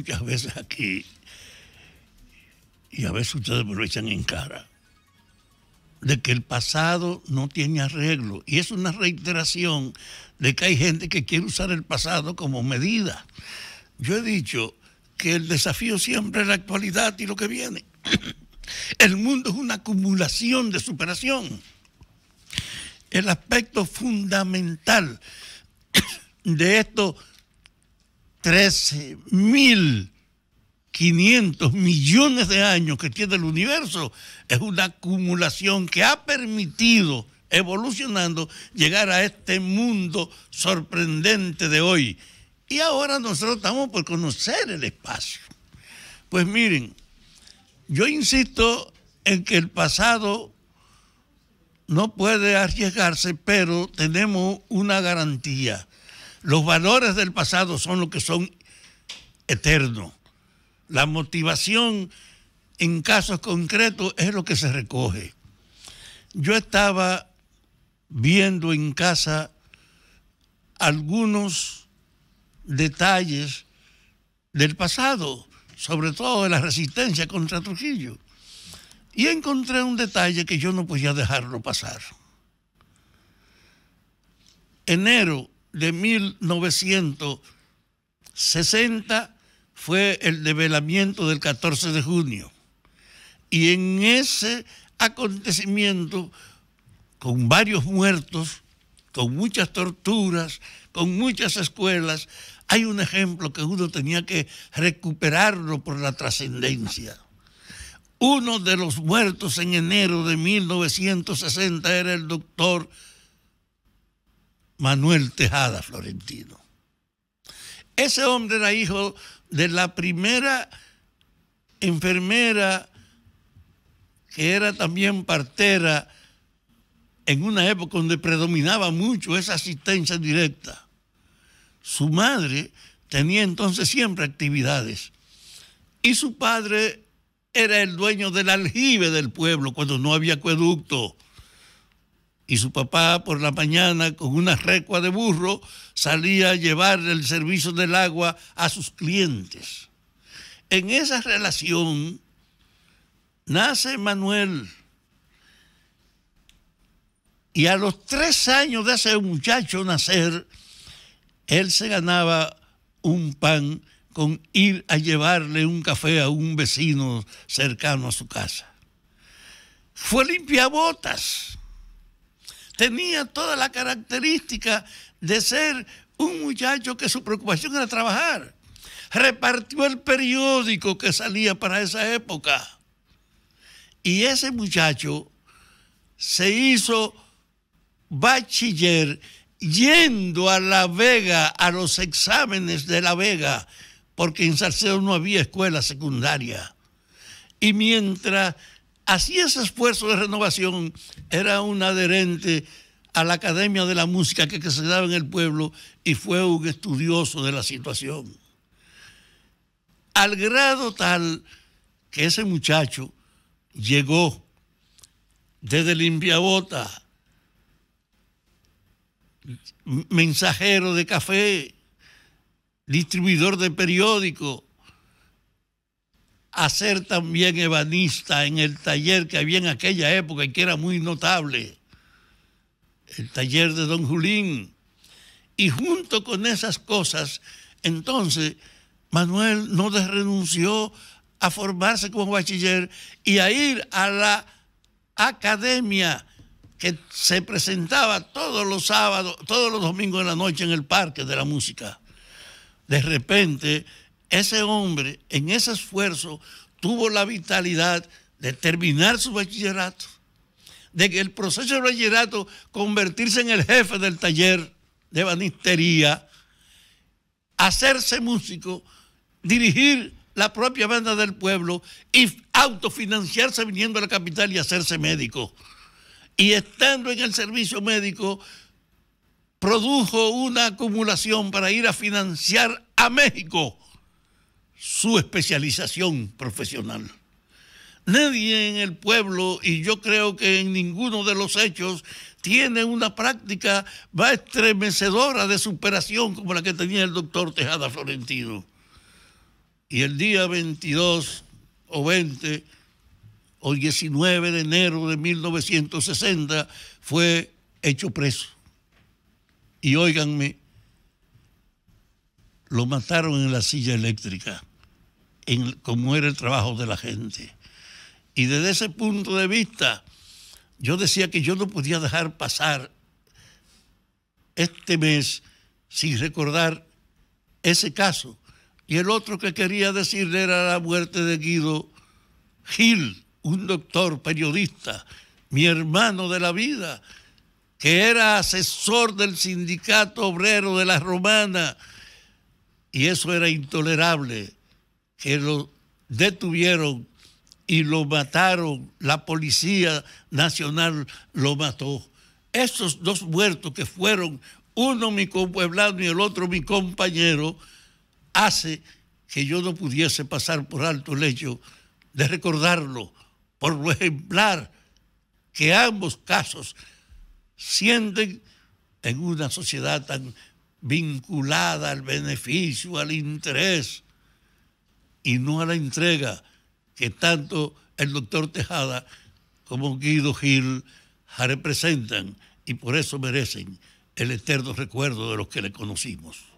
muchas veces aquí y a veces ustedes me lo echan en cara, de que el pasado no tiene arreglo. Y es una reiteración de que hay gente que quiere usar el pasado como medida. Yo he dicho que el desafío siempre es la actualidad y lo que viene. El mundo es una acumulación de superación. El aspecto fundamental de esto 13 mil millones de años que tiene el universo es una acumulación que ha permitido, evolucionando, llegar a este mundo sorprendente de hoy. Y ahora nosotros estamos por conocer el espacio. Pues miren, yo insisto en que el pasado no puede arriesgarse, pero tenemos una garantía. Los valores del pasado son los que son eternos. La motivación en casos concretos es lo que se recoge. Yo estaba viendo en casa algunos detalles del pasado, sobre todo de la resistencia contra Trujillo. Y encontré un detalle que yo no podía dejarlo pasar. Enero de 1960 fue el develamiento del 14 de junio. Y en ese acontecimiento, con varios muertos, con muchas torturas, con muchas escuelas, hay un ejemplo que uno tenía que recuperarlo por la trascendencia. Uno de los muertos en enero de 1960 era el doctor Manuel Tejada Florentino. Ese hombre era hijo de la primera enfermera que era también partera en una época donde predominaba mucho esa asistencia directa. Su madre tenía entonces siempre actividades y su padre era el dueño del aljibe del pueblo cuando no había acueducto y su papá por la mañana con una recua de burro salía a llevar el servicio del agua a sus clientes. En esa relación nace Manuel y a los tres años de ese muchacho nacer, él se ganaba un pan con ir a llevarle un café a un vecino cercano a su casa. Fue limpiabotas tenía toda la característica de ser un muchacho que su preocupación era trabajar. Repartió el periódico que salía para esa época. Y ese muchacho se hizo bachiller yendo a La Vega, a los exámenes de La Vega, porque en Salcedo no había escuela secundaria. Y mientras Así ese esfuerzo de renovación, era un adherente a la Academia de la Música que, se daba en el pueblo y fue un estudioso de la situación. Al grado tal que ese muchacho llegó desde Limpiabota, mensajero de café, distribuidor de periódicos, a ser también ebanista en el taller que había en aquella época y que era muy notable, el taller de don Julín. Y junto con esas cosas, entonces Manuel no renunció a formarse como bachiller y a ir a la academia que se presentaba todos los sábados, todos los domingos de la noche en el Parque de la Música. De repente, ese hombre en ese esfuerzo tuvo la vitalidad de terminar su bachillerato, de que el proceso de bachillerato convertirse en el jefe del taller de banistería, hacerse músico, dirigir la propia banda del pueblo y autofinanciarse viniendo a la capital y hacerse médico. Y estando en el servicio médico, produjo una acumulación para ir a financiar a México su especialización profesional. Nadie en el pueblo, y yo creo que en ninguno de los hechos, tiene una práctica más estremecedora de superación como la que tenía el doctor Tejada Florentino. Y el día 22 o 20 o 19 de enero de 1960 fue hecho preso. Y óiganme, lo mataron en la silla eléctrica en cómo era el trabajo de la gente. Y desde ese punto de vista, yo decía que yo no podía dejar pasar este mes sin recordar ese caso. Y el otro que quería decirle era la muerte de Guido Gil, un doctor periodista, mi hermano de la vida, que era asesor del sindicato obrero de la Romana. Y eso era intolerable que lo detuvieron y lo mataron, la Policía Nacional lo mató. Estos dos muertos que fueron, uno mi compueblano y el otro mi compañero, hace que yo no pudiese pasar por alto el hecho de recordarlo, por lo ejemplar que ambos casos sienten en una sociedad tan vinculada al beneficio, al interés, y no a la entrega que tanto el doctor Tejada como Guido Gil representan y por eso merecen el eterno recuerdo de los que le conocimos.